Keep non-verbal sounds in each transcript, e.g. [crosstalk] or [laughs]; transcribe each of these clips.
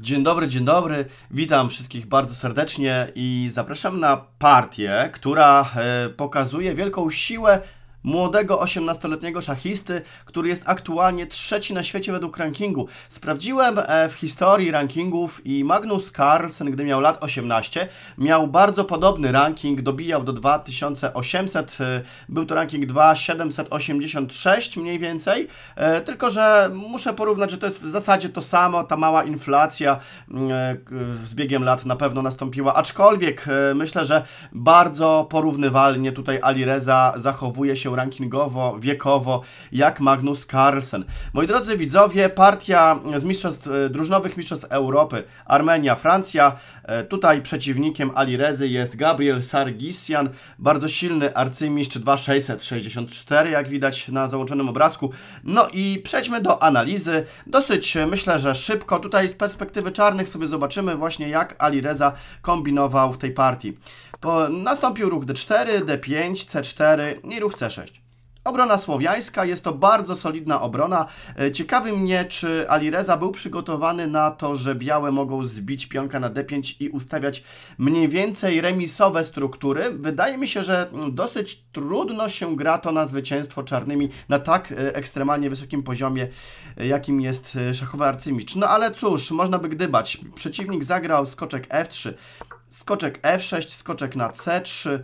Dzień dobry, dzień dobry. Witam wszystkich bardzo serdecznie i zapraszam na partię, która e, pokazuje wielką siłę młodego 18-letniego szachisty, który jest aktualnie trzeci na świecie według rankingu. Sprawdziłem e, w historii rankingów i Magnus Carlsen, gdy miał lat 18, miał bardzo podobny ranking, dobijał do 2800, e, był to ranking 2786 mniej więcej, e, tylko że muszę porównać, że to jest w zasadzie to samo, ta mała inflacja mm, z biegiem lat na pewno nastąpiła, aczkolwiek myślę, że bardzo porównywalnie tutaj Alireza zachowuje się się rankingowo, wiekowo, jak Magnus Carlsen. Moi drodzy widzowie, partia z mistrzostw, e, drużynowych mistrzostw Europy, Armenia, Francja. E, tutaj przeciwnikiem Ali Rezy jest Gabriel Sargisian, bardzo silny arcymistrz 2664, jak widać na załączonym obrazku. No i przejdźmy do analizy. Dosyć, e, myślę, że szybko. Tutaj z perspektywy czarnych sobie zobaczymy właśnie, jak Ali Reza kombinował w tej partii. Po, nastąpił ruch D4, D5, C4 i ruch C6. Obrona słowiańska, jest to bardzo solidna obrona. E, Ciekawy mnie, czy Alireza był przygotowany na to, że białe mogą zbić pionka na d5 i ustawiać mniej więcej remisowe struktury. Wydaje mi się, że mm, dosyć trudno się gra to na zwycięstwo czarnymi na tak e, ekstremalnie wysokim poziomie, e, jakim jest szachowy arcymistrz. No ale cóż, można by gdybać. Przeciwnik zagrał skoczek f3, skoczek f6, skoczek na c3,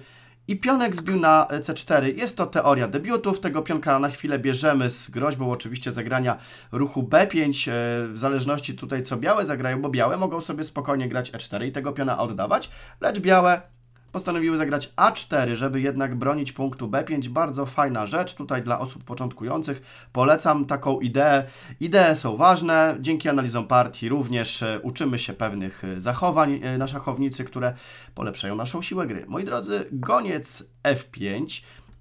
i pionek zbił na C4. Jest to teoria debiutów. Tego pionka na chwilę bierzemy z groźbą oczywiście zagrania ruchu B5. E, w zależności tutaj co białe zagrają, bo białe mogą sobie spokojnie grać E4 i tego piona oddawać, lecz białe postanowiły zagrać A4, żeby jednak bronić punktu B5. Bardzo fajna rzecz tutaj dla osób początkujących. Polecam taką ideę. Idee są ważne. Dzięki analizom partii również e, uczymy się pewnych e, zachowań e, na szachownicy, które polepszają naszą siłę gry. Moi drodzy, goniec F5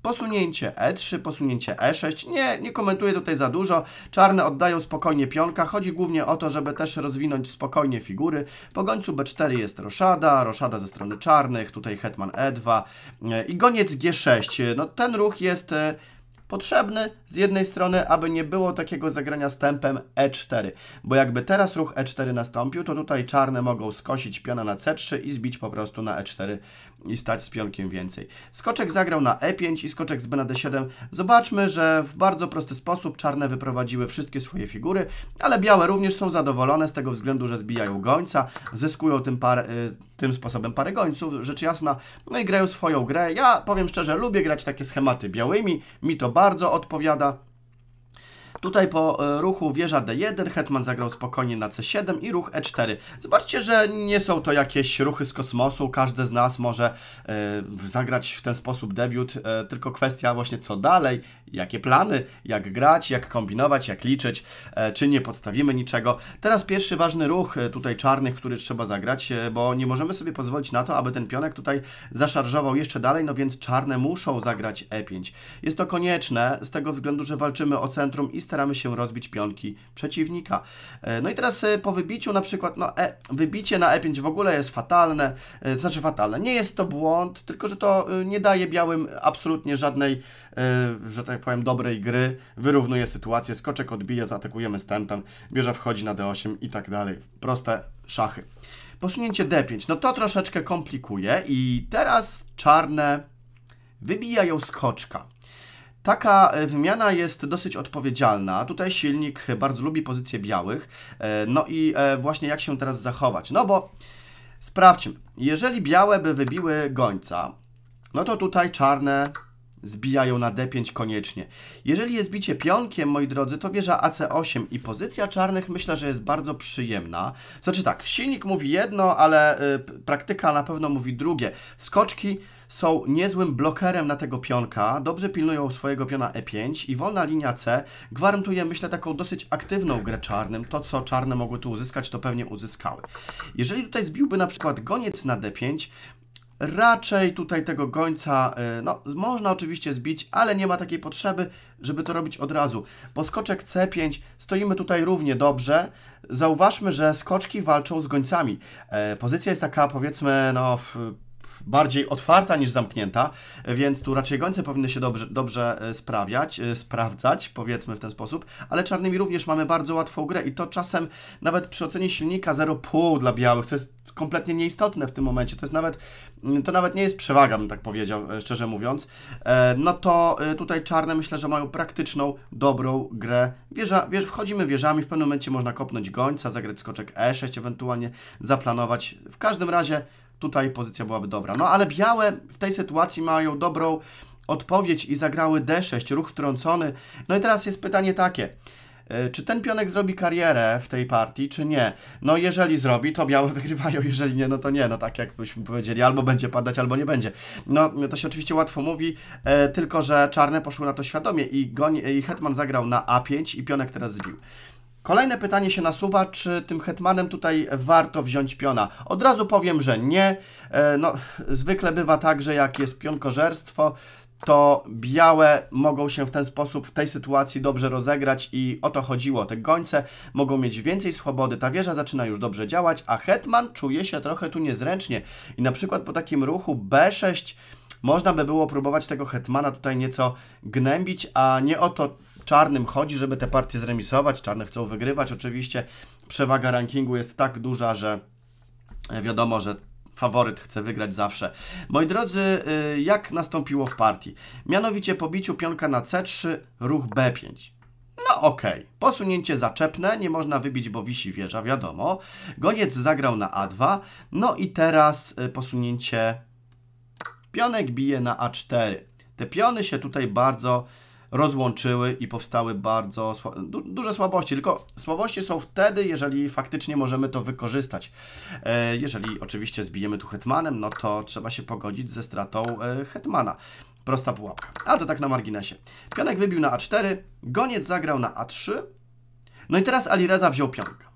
Posunięcie E3, posunięcie E6. Nie, nie komentuję tutaj za dużo. Czarne oddają spokojnie pionka. Chodzi głównie o to, żeby też rozwinąć spokojnie figury. Po gońcu B4 jest roszada, roszada ze strony czarnych, tutaj hetman E2 e, i goniec G6. No ten ruch jest e, potrzebny z jednej strony, aby nie było takiego zagrania z tempem E4, bo jakby teraz ruch E4 nastąpił, to tutaj czarne mogą skosić piona na C3 i zbić po prostu na E4 i stać z pionkiem więcej. Skoczek zagrał na e5 i skoczek z b na d7. Zobaczmy, że w bardzo prosty sposób czarne wyprowadziły wszystkie swoje figury, ale białe również są zadowolone z tego względu, że zbijają gońca, zyskują tym, par, y, tym sposobem parę gońców, rzecz jasna, no i grają swoją grę. Ja powiem szczerze, lubię grać takie schematy białymi, mi to bardzo odpowiada. Tutaj po e, ruchu wieża D1 hetman zagrał spokojnie na C7 i ruch E4. Zobaczcie, że nie są to jakieś ruchy z kosmosu, każdy z nas może y, zagrać w ten sposób debiut, y, tylko kwestia właśnie co dalej, jakie plany, jak grać, jak kombinować, jak liczyć, y, czy nie podstawimy niczego. Teraz pierwszy ważny ruch tutaj czarnych, który trzeba zagrać, bo nie możemy sobie pozwolić na to, aby ten pionek tutaj zaszarżował jeszcze dalej, no więc czarne muszą zagrać E5. Jest to konieczne z tego względu, że walczymy o centrum i staramy się rozbić pionki przeciwnika. E, no i teraz e, po wybiciu na przykład, no e, wybicie na E5 w ogóle jest fatalne, e, znaczy fatalne, nie jest to błąd, tylko że to nie daje białym absolutnie żadnej, że tak powiem, dobrej gry, wyrównuje sytuację, skoczek odbije, zaatakujemy stępem, bierze wchodzi na D8 i tak dalej. Proste szachy. Posunięcie D5, no to troszeczkę komplikuje i teraz czarne wybijają skoczka. Taka e, wymiana jest dosyć odpowiedzialna. Tutaj silnik bardzo lubi pozycję białych. E, no i e, właśnie jak się teraz zachować? No bo sprawdźmy. Jeżeli białe by wybiły gońca, no to tutaj czarne zbijają na D5 koniecznie. Jeżeli jest bicie pionkiem, moi drodzy, to wieża AC8 i pozycja czarnych myślę, że jest bardzo przyjemna. Znaczy tak, silnik mówi jedno, ale y, praktyka na pewno mówi drugie. Skoczki są niezłym blokerem na tego pionka, dobrze pilnują swojego piona E5 i wolna linia C gwarantuje, myślę, taką dosyć aktywną grę czarnym. To, co czarne mogły tu uzyskać, to pewnie uzyskały. Jeżeli tutaj zbiłby na przykład goniec na D5, Raczej tutaj tego gońca, e, no, można oczywiście zbić, ale nie ma takiej potrzeby, żeby to robić od razu. Bo skoczek C5 stoimy tutaj równie dobrze. Zauważmy, że skoczki walczą z gońcami. E, pozycja jest taka, powiedzmy, no, bardziej otwarta niż zamknięta, więc tu raczej gońce powinny się dobrze, dobrze e, sprawiać, sprawdzać, powiedzmy w ten sposób, ale czarnymi również mamy bardzo łatwą grę i to czasem nawet przy ocenie silnika 0,5 dla białych, co jest kompletnie nieistotne w tym momencie. To jest nawet, mm, to nawet nie jest przewaga, bym tak powiedział, e, szczerze mówiąc. E, no to e, tutaj czarne myślę, że mają praktyczną, dobrą grę. Wieża, wież, wchodzimy wieżami, w pewnym momencie można kopnąć gońca, zagrać skoczek E6, ewentualnie zaplanować. W każdym razie tutaj pozycja byłaby dobra. No ale białe w tej sytuacji mają dobrą odpowiedź i zagrały D6, ruch wtrącony. No i teraz jest pytanie takie. E, czy ten pionek zrobi karierę w tej partii, czy nie. No jeżeli zrobi, to białe [laughs] wygrywają, jeżeli nie, no to nie, no tak jakbyśmy powiedzieli, albo będzie padać, albo nie będzie. No to się oczywiście łatwo mówi, e, tylko że czarne poszły na to świadomie i, i Hetman zagrał na A5 i pionek teraz zbił. Kolejne pytanie się nasuwa, czy tym hetmanem tutaj warto wziąć piona? Od razu powiem, że nie. E, no, zwykle bywa tak, że jak jest pionkożerstwo, to białe mogą się w ten sposób w tej sytuacji dobrze rozegrać i o to chodziło. Te gońce mogą mieć więcej swobody, ta wieża zaczyna już dobrze działać, a hetman czuje się trochę tu niezręcznie i na przykład po takim ruchu B6 można by było próbować tego hetmana tutaj nieco gnębić, a nie o to czarnym chodzi, żeby te partie zremisować. Czarne chcą wygrywać, oczywiście przewaga rankingu jest tak duża, że wiadomo, że faworyt chce wygrać zawsze. Moi drodzy, y, jak nastąpiło w partii? Mianowicie po biciu pionka na C3, ruch B5. No okej, okay. posunięcie zaczepne, nie można wybić, bo wisi wieża, wiadomo. Goniec zagrał na A2, no i teraz y, posunięcie pionek bije na A4. Te piony się tutaj bardzo rozłączyły i powstały bardzo sła du duże słabości. Tylko słabości są wtedy, jeżeli faktycznie możemy to wykorzystać. E, jeżeli oczywiście zbijemy tu hetmanem, no to trzeba się pogodzić ze stratą e, hetmana. Prosta pułapka. A to tak na marginesie. Pionek wybił na A4, goniec zagrał na A3, no i teraz Alireza wziął pionka.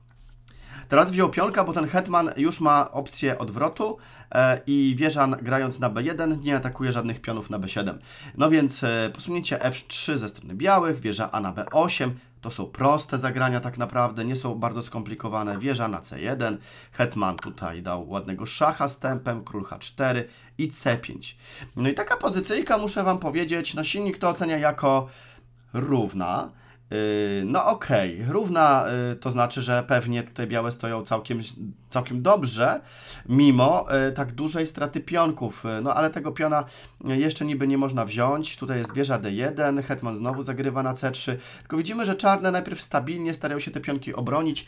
Teraz wziął Piolka, bo ten Hetman już ma opcję odwrotu e, i Wieżan grając na B1 nie atakuje żadnych pionów na B7. No więc e, posunięcie F3 ze strony białych, wieża A na B8, to są proste zagrania tak naprawdę, nie są bardzo skomplikowane. Wieża na C1, Hetman tutaj dał ładnego szacha z tempem, król H4 i C5. No i taka pozycyjka, muszę Wam powiedzieć, no silnik to ocenia jako równa, Y, no okej, okay. równa y, to znaczy, że pewnie tutaj białe stoją całkiem całkiem dobrze, mimo e, tak dużej straty pionków. E, no ale tego piona e, jeszcze niby nie można wziąć. Tutaj jest wieża D1, Hetman znowu zagrywa na C3. Tylko widzimy, że czarne najpierw stabilnie starają się te pionki obronić.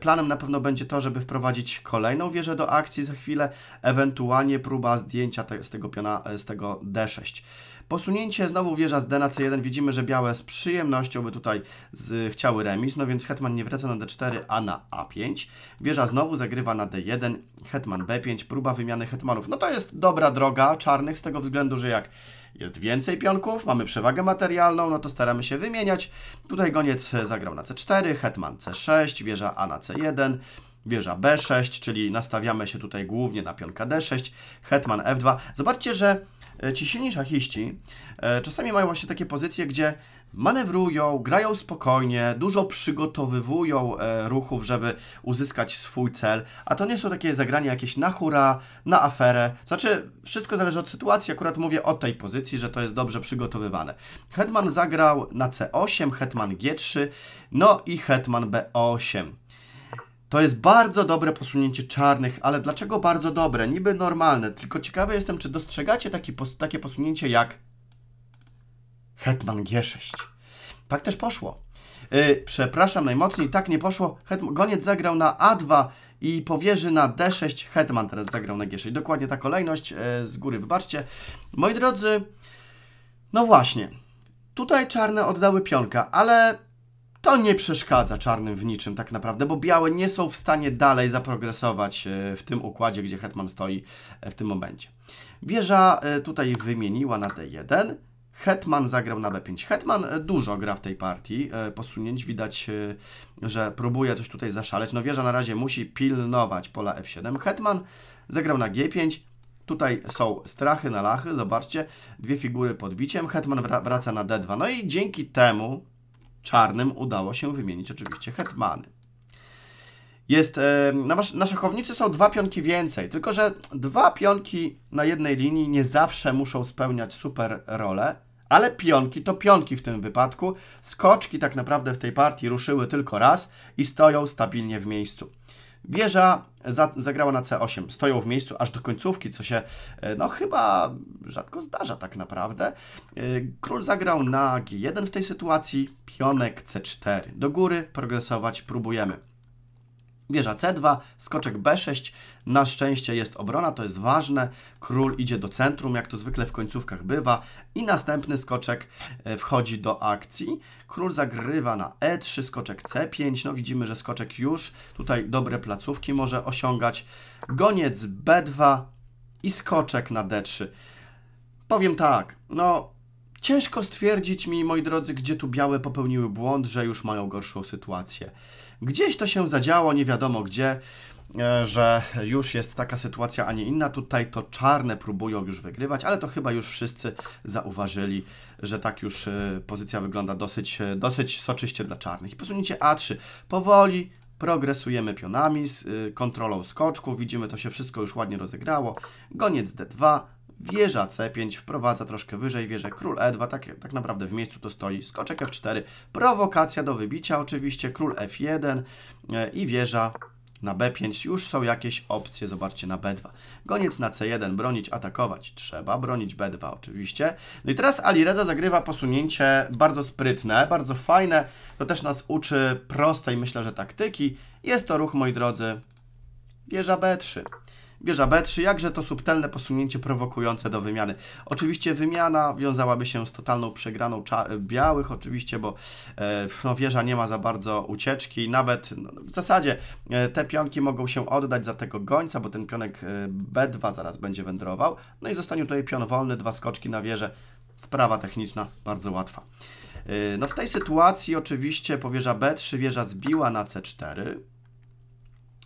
Planem na pewno będzie to, żeby wprowadzić kolejną wieżę do akcji za chwilę, ewentualnie próba zdjęcia z tego piona, z tego D6. Posunięcie znowu wieża z D na C1. Widzimy, że białe z przyjemnością by tutaj z, chciały remis, no więc Hetman nie wraca na D4, a na A5. Wieża znowu zagrywa przegrywa na D1, hetman B5, próba wymiany hetmanów. No to jest dobra droga czarnych z tego względu, że jak jest więcej pionków, mamy przewagę materialną, no to staramy się wymieniać. Tutaj goniec e, zagrał na C4, hetman C6, wieża A na C1, wieża B6, czyli nastawiamy się tutaj głównie na pionka D6, hetman F2. Zobaczcie, że e, ci silni szachiści e, czasami mają właśnie takie pozycje, gdzie manewrują, grają spokojnie, dużo przygotowywują e, ruchów, żeby uzyskać swój cel, a to nie są takie zagrania jakieś na hura, na aferę. Znaczy, wszystko zależy od sytuacji. Akurat mówię o tej pozycji, że to jest dobrze przygotowywane. Hetman zagrał na C8, Hetman G3, no i Hetman B8. To jest bardzo dobre posunięcie czarnych, ale dlaczego bardzo dobre? Niby normalne, tylko ciekawy jestem, czy dostrzegacie taki pos takie posunięcie jak Hetman G6. Tak też poszło. Yy, przepraszam, najmocniej tak nie poszło. Hetman, goniec zagrał na A2 i powierzy na D6. Hetman teraz zagrał na G6. Dokładnie ta kolejność. Yy, z góry wybaczcie. Moi drodzy, no właśnie. Tutaj czarne oddały pionka, ale to nie przeszkadza czarnym w niczym tak naprawdę, bo białe nie są w stanie dalej zaprogresować y, w tym układzie, gdzie hetman stoi y, w tym momencie. Wieża y, tutaj wymieniła na D1. Hetman zagrał na B5. Hetman e, dużo gra w tej partii. E, posunięć widać, e, że próbuje coś tutaj zaszaleć. No wieża na razie musi pilnować pola F7. Hetman zagrał na G5. Tutaj są strachy na lachy, zobaczcie, dwie figury pod biciem, hetman wraca na d2. No i dzięki temu czarnym udało się wymienić oczywiście hetmany. Jest, na, na szachownicy są dwa pionki więcej, tylko że dwa pionki na jednej linii nie zawsze muszą spełniać super rolę. Ale pionki to pionki w tym wypadku. Skoczki tak naprawdę w tej partii ruszyły tylko raz i stoją stabilnie w miejscu. Wieża za, zagrała na C8, stoją w miejscu aż do końcówki, co się e, no chyba rzadko zdarza tak naprawdę. E, Król zagrał na G1 w tej sytuacji, pionek C4. Do góry progresować próbujemy. Wieża C2, skoczek B6, na szczęście jest obrona, to jest ważne. Król idzie do centrum, jak to zwykle w końcówkach bywa. I następny skoczek e, wchodzi do akcji. Król zagrywa na E3, skoczek C5. No widzimy, że skoczek już tutaj dobre placówki może osiągać. Goniec B2 i skoczek na D3. Powiem tak, no ciężko stwierdzić mi, moi drodzy, gdzie tu białe popełniły błąd, że już mają gorszą sytuację. Gdzieś to się zadziało, nie wiadomo gdzie, e, że już jest taka sytuacja, a nie inna. Tutaj to czarne próbują już wygrywać, ale to chyba już wszyscy zauważyli, że tak już e, pozycja wygląda dosyć, e, dosyć soczyście dla czarnych. I posunięcie A3. Powoli progresujemy pionami z kontrolą skoczku. Widzimy, to się wszystko już ładnie rozegrało. Goniec D2, Wieża C5 wprowadza troszkę wyżej wieżę król E2, tak, tak naprawdę w miejscu to stoi skoczek F4, prowokacja do wybicia oczywiście, król F1 e, i wieża na B5 już są jakieś opcje, zobaczcie, na B2. Goniec na C1, bronić, atakować. Trzeba bronić B2 oczywiście. No i teraz Ali Reza zagrywa posunięcie bardzo sprytne, bardzo fajne. To też nas uczy prostej, myślę, że taktyki. Jest to ruch, moi drodzy, wieża B3. Wieża B3, jakże to subtelne posunięcie prowokujące do wymiany. Oczywiście wymiana wiązałaby się z totalną przegraną białych, oczywiście, bo e, no, wieża nie ma za bardzo ucieczki, nawet no, w zasadzie e, te pionki mogą się oddać za tego gońca, bo ten pionek e, B2 zaraz będzie wędrował, no i zostanie tutaj pion wolny, dwa skoczki na wieżę, sprawa techniczna bardzo łatwa. E, no w tej sytuacji oczywiście powieża B3 wieża zbiła na C4,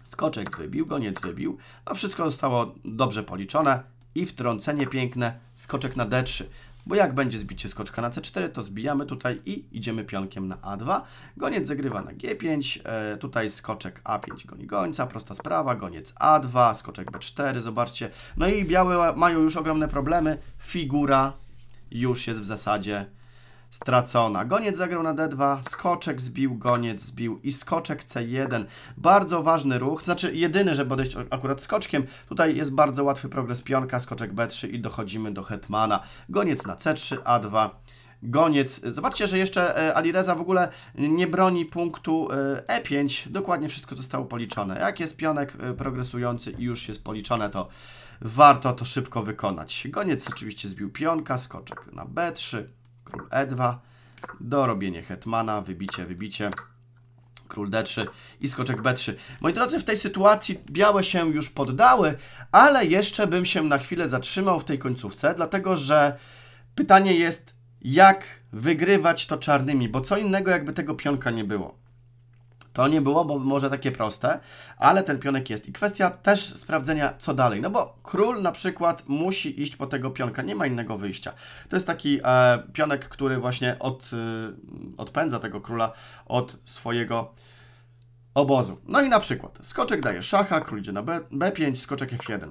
Skoczek wybił, go nie wybił. No wszystko zostało dobrze policzone i wtrącenie piękne, skoczek na D3. Bo jak będzie zbicie skoczka na C4, to zbijamy tutaj i idziemy pionkiem na A2. Goniec zagrywa na G5, e, tutaj skoczek A5 goni gońca, prosta sprawa, goniec A2, skoczek B4, zobaczcie. No i białe mają już ogromne problemy, figura już jest w zasadzie stracona. Goniec zagrał na D2, skoczek zbił, goniec zbił i skoczek C1. Bardzo ważny ruch, znaczy jedyny, żeby odejść akurat skoczkiem. Tutaj jest bardzo łatwy progres pionka, skoczek B3 i dochodzimy do hetmana. Goniec na C3, A2 goniec. Zobaczcie, że jeszcze e, Alireza w ogóle nie broni punktu E5. E Dokładnie wszystko zostało policzone. Jak jest pionek e, progresujący i już jest policzone, to warto to szybko wykonać. Goniec oczywiście zbił pionka, skoczek na B3, król e2, dorobienie hetmana, wybicie, wybicie, król d3 i skoczek b3. Moi drodzy, w tej sytuacji białe się już poddały, ale jeszcze bym się na chwilę zatrzymał w tej końcówce, dlatego że pytanie jest, jak wygrywać to czarnymi, bo co innego jakby tego pionka nie było. To nie było, bo może takie proste, ale ten pionek jest. I kwestia też sprawdzenia, co dalej. No bo król na przykład musi iść po tego pionka, nie ma innego wyjścia. To jest taki e, pionek, który właśnie od, y, odpędza tego króla od swojego obozu. No i na przykład skoczek daje szacha, król idzie na B, B5, skoczek F1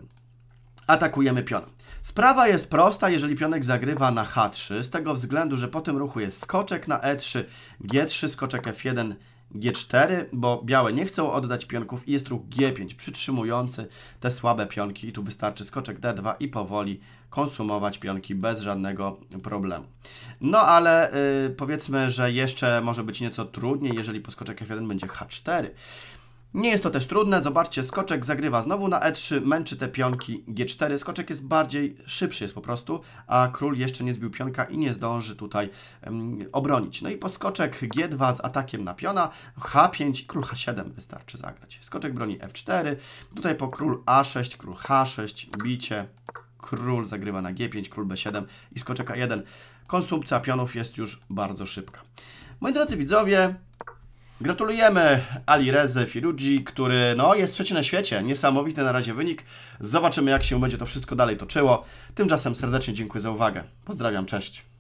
atakujemy pion. Sprawa jest prosta, jeżeli pionek zagrywa na H3, z tego względu, że po tym ruchu jest skoczek na E3, G3, skoczek F1, G4, bo białe nie chcą oddać pionków i jest ruch G5 przytrzymujący te słabe pionki i tu wystarczy skoczek D2 i powoli konsumować pionki bez żadnego problemu. No ale y, powiedzmy, że jeszcze może być nieco trudniej, jeżeli poskoczek F1 będzie H4. Nie jest to też trudne, zobaczcie, skoczek zagrywa znowu na e3, męczy te pionki g4, skoczek jest bardziej, szybszy jest po prostu, a król jeszcze nie zbił pionka i nie zdąży tutaj um, obronić. No i po skoczek g2 z atakiem na piona, h5, król h7 wystarczy zagrać. Skoczek broni f4, tutaj po król a6, król h6, bicie, król zagrywa na g5, król b7 i skoczek a1. Konsumpcja pionów jest już bardzo szybka. Moi drodzy widzowie, Gratulujemy Ali Reze Firudzi, który no, jest trzeci na świecie. Niesamowity na razie wynik. Zobaczymy, jak się będzie to wszystko dalej toczyło. Tymczasem serdecznie dziękuję za uwagę. Pozdrawiam, cześć.